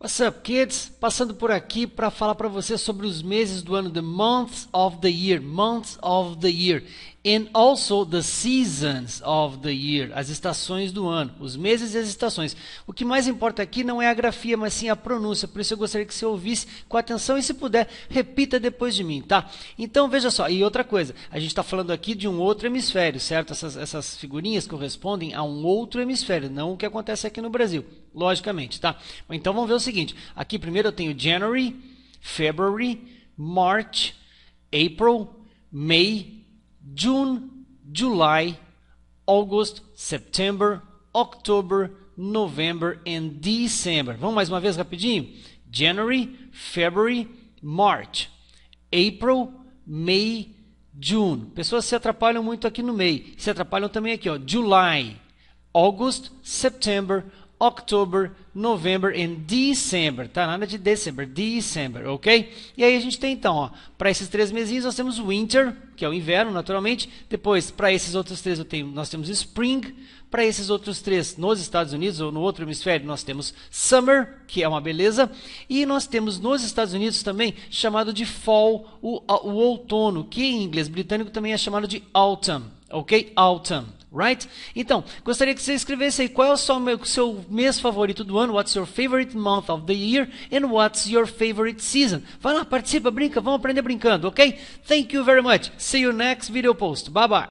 What's up, kids? Passando por aqui para falar para você sobre os meses do ano, the months of the year, months of the year, and also the seasons of the year, as estações do ano, os meses e as estações. O que mais importa aqui não é a grafia, mas sim a pronúncia. Por isso eu gostaria que você ouvisse com atenção e, se puder, repita depois de mim, tá? Então veja só. E outra coisa, a gente está falando aqui de um outro hemisfério, certo? Essas, essas figurinhas correspondem a um outro hemisfério, não o que acontece aqui no Brasil, logicamente, tá? Então vamos ver o seguinte: aqui primeiro eu tenho January, February, March, April, May, June, July, August, September, October, November and December. Vamos mais uma vez rapidinho? January, February, March, April, May, June. Pessoas se atrapalham muito aqui no May. Se atrapalham também aqui, ó. July, August, September, October, November and December, tá? Nada de December, December, ok? E aí a gente tem então, para esses três mesinhos nós temos Winter, que é o inverno, naturalmente. Depois, para esses outros três tenho, nós temos Spring. Para esses outros três, nos Estados Unidos ou no outro hemisfério, nós temos Summer, que é uma beleza. E nós temos nos Estados Unidos também chamado de Fall, o, o outono, que em inglês britânico também é chamado de Autumn, ok? Autumn right? Então, gostaria que você escrevesse aí qual é o seu, meu, seu, mês favorito do ano, what's your favorite month of the year, and what's your favorite season. Vai lá, participa, brinca, vamos aprender brincando, ok? Thank you very much. See you next video post. Bye bye.